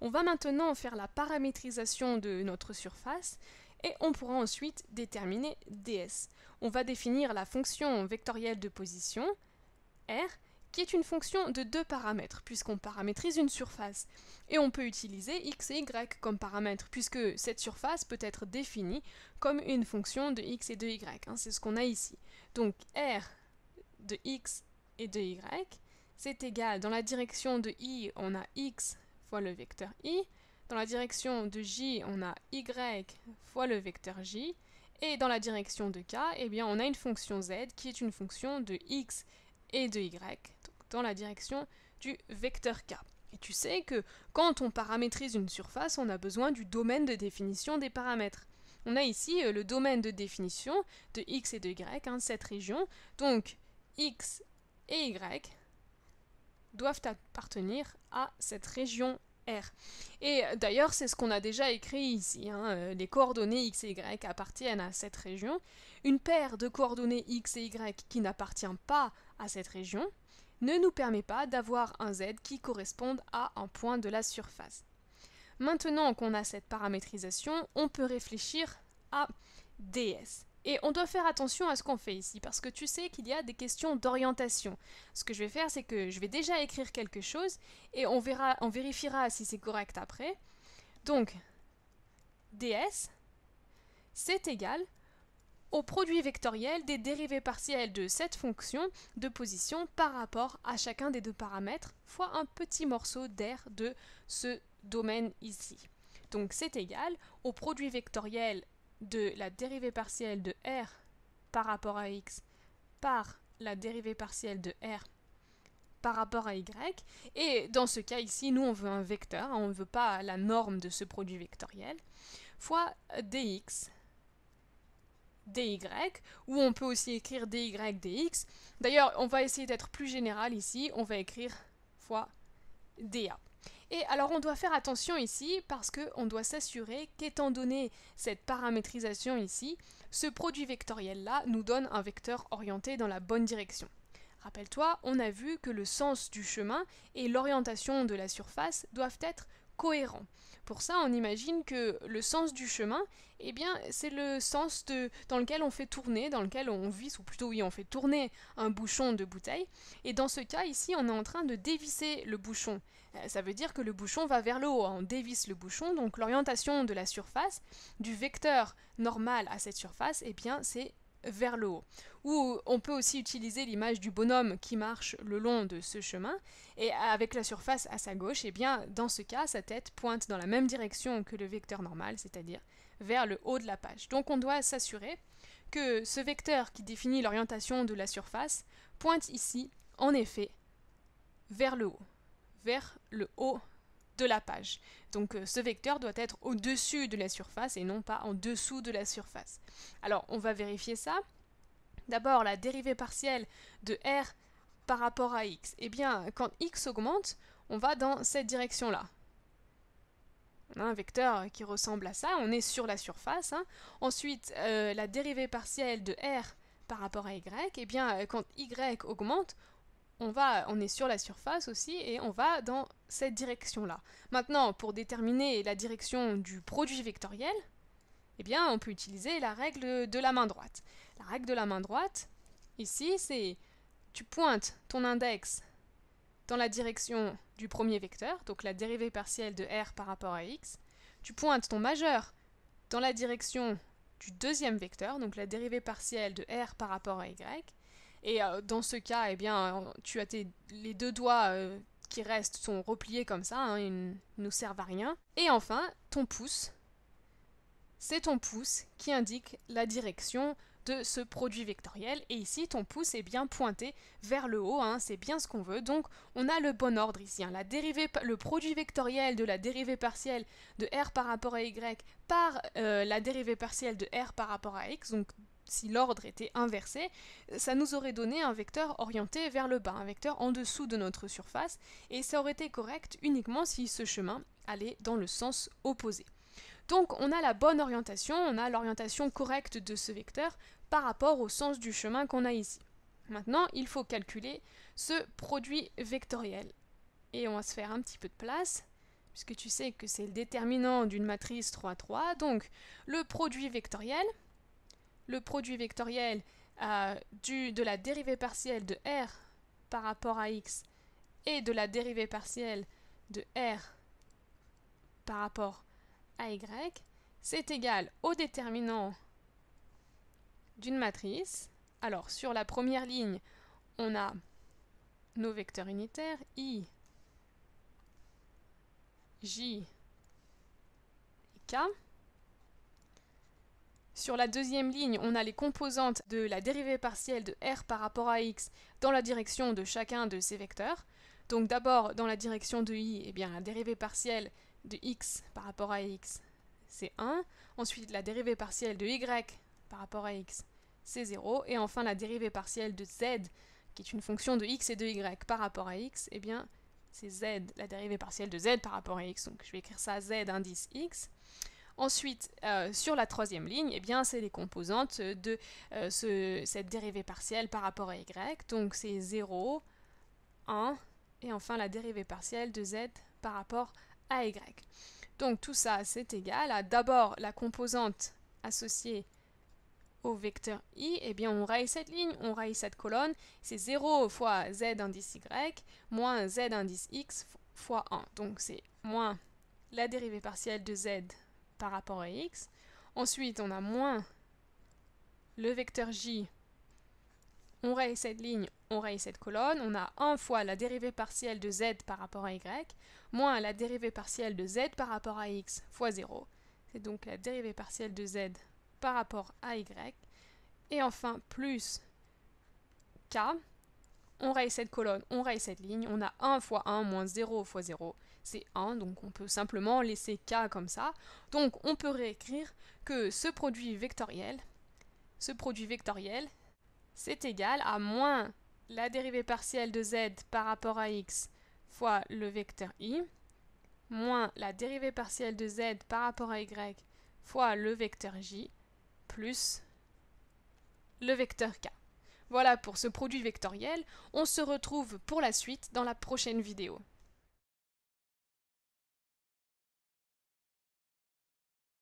On va maintenant faire la paramétrisation de notre surface et on pourra ensuite déterminer ds. On va définir la fonction vectorielle de position, r, qui est une fonction de deux paramètres, puisqu'on paramétrise une surface. Et on peut utiliser x et y comme paramètres, puisque cette surface peut être définie comme une fonction de x et de y. Hein, c'est ce qu'on a ici. Donc r de x et de y, c'est égal, dans la direction de i, on a x fois le vecteur i. Dans la direction de j, on a y fois le vecteur j. Et dans la direction de k, eh bien, on a une fonction z qui est une fonction de x et de y, dans la direction du vecteur k. Et tu sais que quand on paramétrise une surface, on a besoin du domaine de définition des paramètres. On a ici euh, le domaine de définition de x et de y, hein, cette région. Donc x et y doivent appartenir à cette région R. Et euh, d'ailleurs, c'est ce qu'on a déjà écrit ici. Hein, euh, les coordonnées x et y appartiennent à cette région. Une paire de coordonnées x et y qui n'appartient pas à cette région ne nous permet pas d'avoir un z qui corresponde à un point de la surface. Maintenant qu'on a cette paramétrisation, on peut réfléchir à ds. Et on doit faire attention à ce qu'on fait ici, parce que tu sais qu'il y a des questions d'orientation. Ce que je vais faire, c'est que je vais déjà écrire quelque chose, et on, verra, on vérifiera si c'est correct après. Donc, ds, c'est égal au produit vectoriel des dérivées partielles de cette fonction de position par rapport à chacun des deux paramètres, fois un petit morceau d'air de ce domaine ici. Donc c'est égal au produit vectoriel de la dérivée partielle de r par rapport à x par la dérivée partielle de r par rapport à y. Et dans ce cas ici, nous on veut un vecteur, hein, on ne veut pas la norme de ce produit vectoriel, fois dx dy, ou on peut aussi écrire dy dx. D'ailleurs, on va essayer d'être plus général ici, on va écrire fois dA. Et alors on doit faire attention ici parce qu'on doit s'assurer qu'étant donné cette paramétrisation ici, ce produit vectoriel là nous donne un vecteur orienté dans la bonne direction. Rappelle-toi, on a vu que le sens du chemin et l'orientation de la surface doivent être cohérent. Pour ça, on imagine que le sens du chemin, eh bien, c'est le sens dans lequel on fait tourner, dans lequel on visse, ou plutôt oui, on fait tourner un bouchon de bouteille. Et dans ce cas, ici, on est en train de dévisser le bouchon. Euh, ça veut dire que le bouchon va vers le haut. On dévisse le bouchon, donc l'orientation de la surface, du vecteur normal à cette surface, eh bien, c'est vers le haut. Ou on peut aussi utiliser l'image du bonhomme qui marche le long de ce chemin, et avec la surface à sa gauche, et eh bien dans ce cas, sa tête pointe dans la même direction que le vecteur normal, c'est-à-dire vers le haut de la page. Donc on doit s'assurer que ce vecteur qui définit l'orientation de la surface pointe ici, en effet, vers le haut, vers le haut de la page. Donc euh, ce vecteur doit être au-dessus de la surface et non pas en dessous de la surface. Alors on va vérifier ça. D'abord la dérivée partielle de R par rapport à x. Eh bien quand x augmente, on va dans cette direction-là. On a un vecteur qui ressemble à ça, on est sur la surface. Hein. Ensuite, euh, la dérivée partielle de R par rapport à y, eh bien euh, quand y augmente, on, va, on est sur la surface aussi et on va dans cette direction-là. Maintenant, pour déterminer la direction du produit vectoriel, eh bien, on peut utiliser la règle de la main droite. La règle de la main droite, ici, c'est tu pointes ton index dans la direction du premier vecteur, donc la dérivée partielle de r par rapport à x. Tu pointes ton majeur dans la direction du deuxième vecteur, donc la dérivée partielle de r par rapport à y et euh, dans ce cas, eh bien, tu as les deux doigts euh, qui restent sont repliés comme ça, hein, ils ne servent à rien. Et enfin, ton pouce. C'est ton pouce qui indique la direction de ce produit vectoriel. Et ici, ton pouce est bien pointé vers le haut, hein, c'est bien ce qu'on veut. Donc, on a le bon ordre ici. Hein. La dérivée, le produit vectoriel de la dérivée partielle de r par rapport à y par euh, la dérivée partielle de r par rapport à x, si l'ordre était inversé, ça nous aurait donné un vecteur orienté vers le bas, un vecteur en dessous de notre surface, et ça aurait été correct uniquement si ce chemin allait dans le sens opposé. Donc on a la bonne orientation, on a l'orientation correcte de ce vecteur par rapport au sens du chemin qu'on a ici. Maintenant, il faut calculer ce produit vectoriel. Et on va se faire un petit peu de place, puisque tu sais que c'est le déterminant d'une matrice 3, 3. Donc le produit vectoriel, le produit vectoriel du, de la dérivée partielle de R par rapport à X et de la dérivée partielle de R par rapport à Y, c'est égal au déterminant d'une matrice. Alors, sur la première ligne, on a nos vecteurs unitaires, I, J et K. Sur la deuxième ligne, on a les composantes de la dérivée partielle de r par rapport à x dans la direction de chacun de ces vecteurs. Donc d'abord, dans la direction de i, eh bien, la dérivée partielle de x par rapport à x, c'est 1. Ensuite, la dérivée partielle de y par rapport à x, c'est 0. Et enfin, la dérivée partielle de z, qui est une fonction de x et de y par rapport à x, eh bien, c'est z, la dérivée partielle de z par rapport à x. Donc je vais écrire ça z indice x. Ensuite, euh, sur la troisième ligne, eh bien, c'est les composantes de euh, cette dérivée partielle par rapport à y. Donc c'est 0, 1, et enfin la dérivée partielle de z par rapport à y. Donc tout ça, c'est égal à d'abord la composante associée au vecteur i, eh bien on raye cette ligne, on raye cette colonne, c'est 0 fois z indice y moins z indice x fois 1. Donc c'est moins la dérivée partielle de z par rapport à x. Ensuite, on a moins le vecteur j. On raye cette ligne, on raye cette colonne. On a 1 fois la dérivée partielle de z par rapport à y, moins la dérivée partielle de z par rapport à x fois 0. C'est donc la dérivée partielle de z par rapport à y. Et enfin, plus k. On raye cette colonne, on raye cette ligne. On a 1 fois 1 moins 0 fois 0 c'est 1, donc on peut simplement laisser k comme ça. Donc on peut réécrire que ce produit vectoriel, ce produit vectoriel, c'est égal à moins la dérivée partielle de z par rapport à x fois le vecteur i, moins la dérivée partielle de z par rapport à y fois le vecteur j, plus le vecteur k. Voilà pour ce produit vectoriel, on se retrouve pour la suite dans la prochaine vidéo.